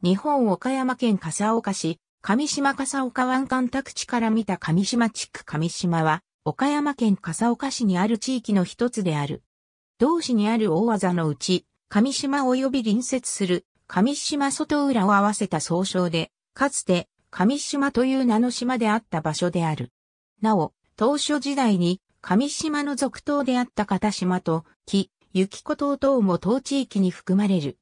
日本岡山県笠岡市、上島笠岡湾干宅地から見た上島地区上島は、岡山県笠岡市にある地域の一つである。同市にある大技のうち、上島及び隣接する上島外浦を合わせた総称で、かつて上島という名の島であった場所である。なお、当初時代に上島の続島であった片島と、木、雪子島等も当地域に含まれる。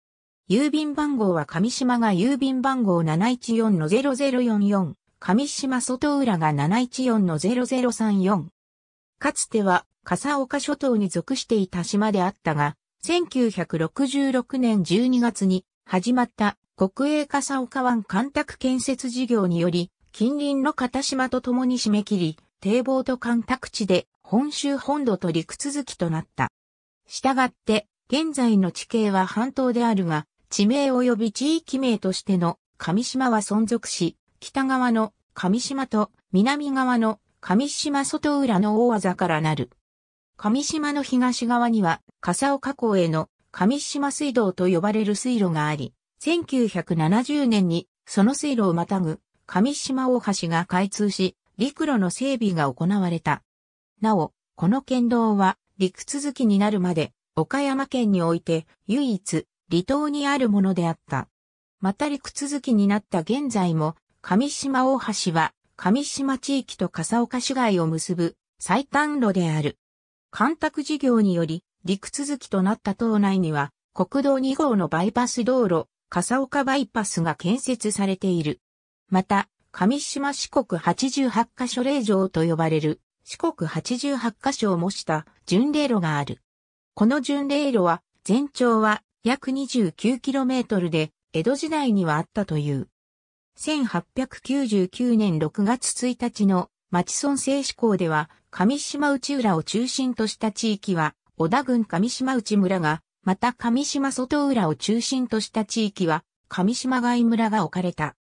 郵便番号は上島が郵便番号714-0044、上島外浦が714-0034。かつては、笠岡諸島に属していた島であったが、1966年12月に始まった国営笠岡湾干拓建設事業により、近隣の片島と共に締め切り、堤防と干拓地で本州本土と陸続きとなった。したがって、現在の地形は半島であるが、地名及び地域名としての上島は存続し、北側の上島と南側の上島外浦の大技からなる。上島の東側には、笠岡港への上島水道と呼ばれる水路があり、1970年にその水路をまたぐ上島大橋が開通し、陸路の整備が行われた。なお、この県道は陸続きになるまで、岡山県において唯一離島にあるものであった。また陸続きになった現在も、上島大橋は、上島地域と笠岡市街を結ぶ最短路である。干拓事業により、陸続きとなった島内には、国道2号のバイパス道路、笠岡バイパスが建設されている。また、上島四国88カ所霊場と呼ばれる、四国88カ所を模した巡礼路がある。この巡礼路は、全長は約 29km で、江戸時代にはあったという。1899年6月1日の町村制施港では、上島内浦を中心とした地域は、小田郡上島内村が、また上島外浦を中心とした地域は、上島外村が置かれた。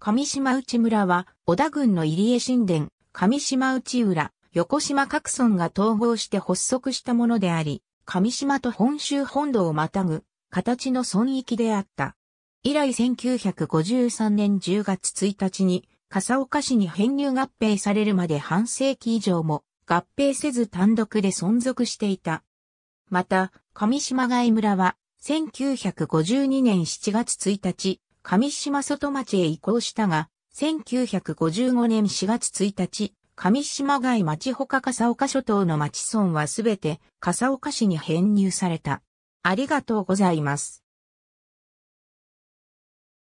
上島内村は、小田郡の入江神殿、上島内浦、横島各村が統合して発足したものであり、上島と本州本土をまたぐ形の損益であった。以来1953年10月1日に、笠岡市に編入合併されるまで半世紀以上も合併せず単独で存続していた。また、上島街村は、1952年7月1日、上島外町へ移行したが、1955年4月1日、上島街町他笠岡諸島の町村はすべて笠岡市に編入された。ありがとうございます。